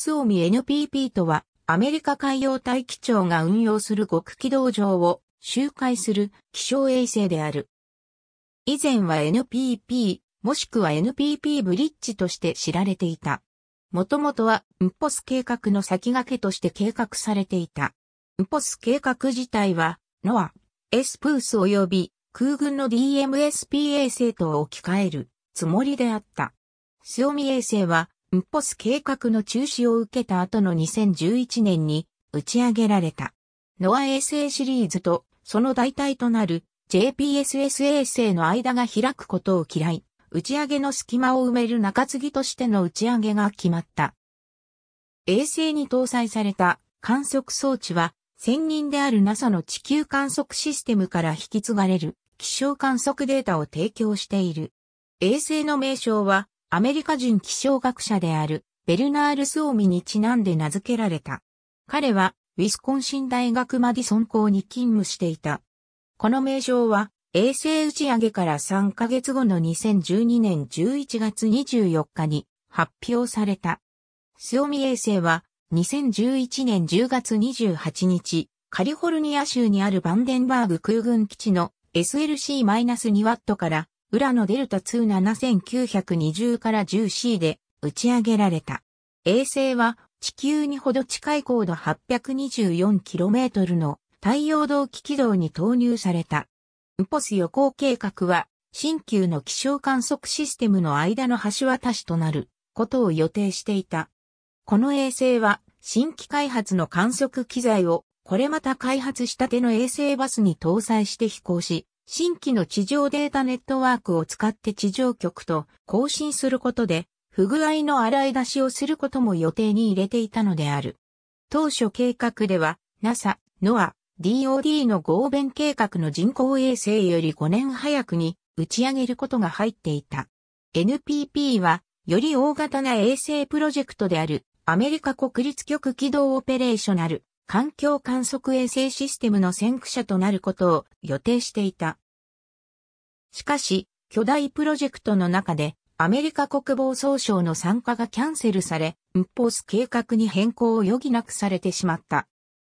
スオミ NPP とは、アメリカ海洋大気庁が運用する極軌道上を周回する気象衛星である。以前は NPP、もしくは NPP ブリッジとして知られていた。もともとは、ンポス計画の先駆けとして計画されていた。ンポス計画自体は、ノア、エスプース及び空軍の DMSP 衛星と置き換えるつもりであった。スオミ衛星はンポス計画の中止を受けた後の2011年に打ち上げられた。ノア衛星シリーズとその代替となる JPSS 衛星の間が開くことを嫌い、打ち上げの隙間を埋める中継ぎとしての打ち上げが決まった。衛星に搭載された観測装置は、専任である NASA の地球観測システムから引き継がれる気象観測データを提供している。衛星の名称はアメリカ人気象学者であるベルナール・スオミにちなんで名付けられた。彼はウィスコンシン大学マディソン校に勤務していた。この名称は衛星打ち上げから3ヶ月後の2012年11月24日に発表された。スオミ衛星は2011年10月28日、カリフォルニア州にあるバンデンバーグ空軍基地の SLC-2 ワットからウラのデルタ27920から 10C で打ち上げられた。衛星は地球にほど近い高度 824km の太陽動機軌道に投入された。ウポス予行計画は、新旧の気象観測システムの間の橋渡しとなることを予定していた。この衛星は、新規開発の観測機材を、これまた開発したての衛星バスに搭載して飛行し、新規の地上データネットワークを使って地上局と更新することで、不具合の洗い出しをすることも予定に入れていたのである。当初計画では、NASA、NOAA、DOD の合弁計画の人工衛星より5年早くに打ち上げることが入っていた。NPP は、より大型な衛星プロジェクトであるアメリカ国立局軌道オペレーショナル環境観測衛星システムの先駆者となることを予定していた。しかし、巨大プロジェクトの中で、アメリカ国防総省の参加がキャンセルされ、ムッポース計画に変更を余儀なくされてしまった。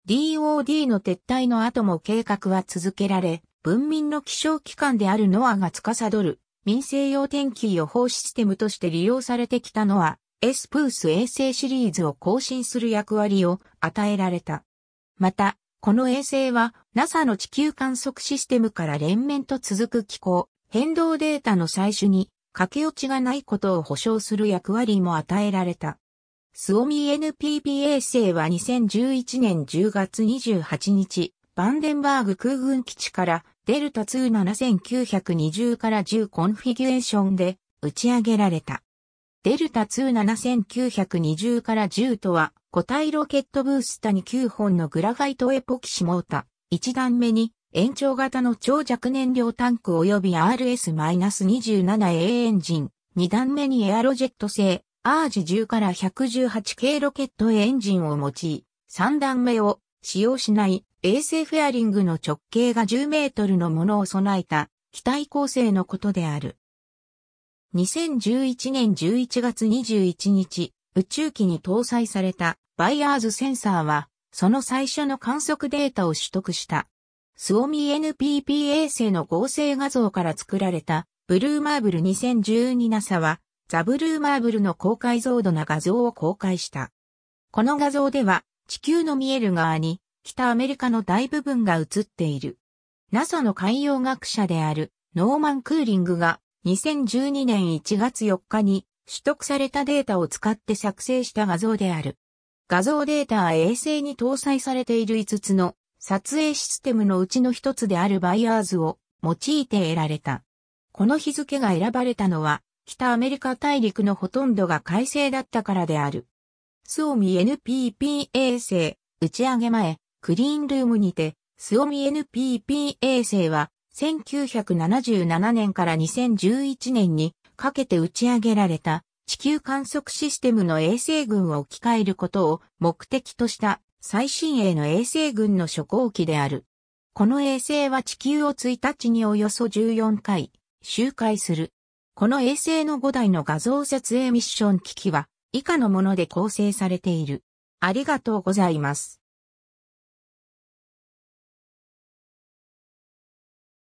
DOD の撤退の後も計画は続けられ、文民の気象機関であるノアが司る民生用天気予報システムとして利用されてきたのは、エスプース衛星シリーズを更新する役割を与えられた。また、この衛星は NASA の地球観測システムから連綿と続く気候、変動データの採取に駆け落ちがないことを保証する役割も与えられた。スオミ NPB 衛星は2011年10月28日、バンデンバーグ空軍基地からデルタ27920から10コンフィギュエーションで打ち上げられた。デルタ27920から10とは、固体ロケットブースタに9本のグラファイトエポキシモータ、1段目に延長型の超弱燃料タンク及び RS-27A エンジン、2段目にエアロジェット製、アージ10から 118K ロケットエンジンを用い、3段目を使用しない衛星フェアリングの直径が10メートルのものを備えた機体構成のことである。2011年11月21日、宇宙機に搭載されたバイアーズセンサーは、その最初の観測データを取得した。スオミ NPP 衛星の合成画像から作られたブルーマーブル 2012NASA は、ザブルーマーブルの高解像度な画像を公開した。この画像では、地球の見える側に、北アメリカの大部分が映っている。NASA の海洋学者であるノーマン・クーリングが2012年1月4日に取得されたデータを使って作成した画像である。画像データは衛星に搭載されている5つの撮影システムのうちの1つであるバイアーズを用いて得られた。この日付が選ばれたのは北アメリカ大陸のほとんどが快晴だったからである。スオミ NPP 衛星打ち上げ前クリーンルームにてスオミ NPP 衛星は1977年から2011年にかけて打ち上げられた地球観測システムの衛星群を置き換えることを目的とした最新鋭の衛星群の初号機である。この衛星は地球を1日におよそ14回周回する。この衛星の5台の画像撮影ミッション機器は以下のもので構成されている。ありがとうございます。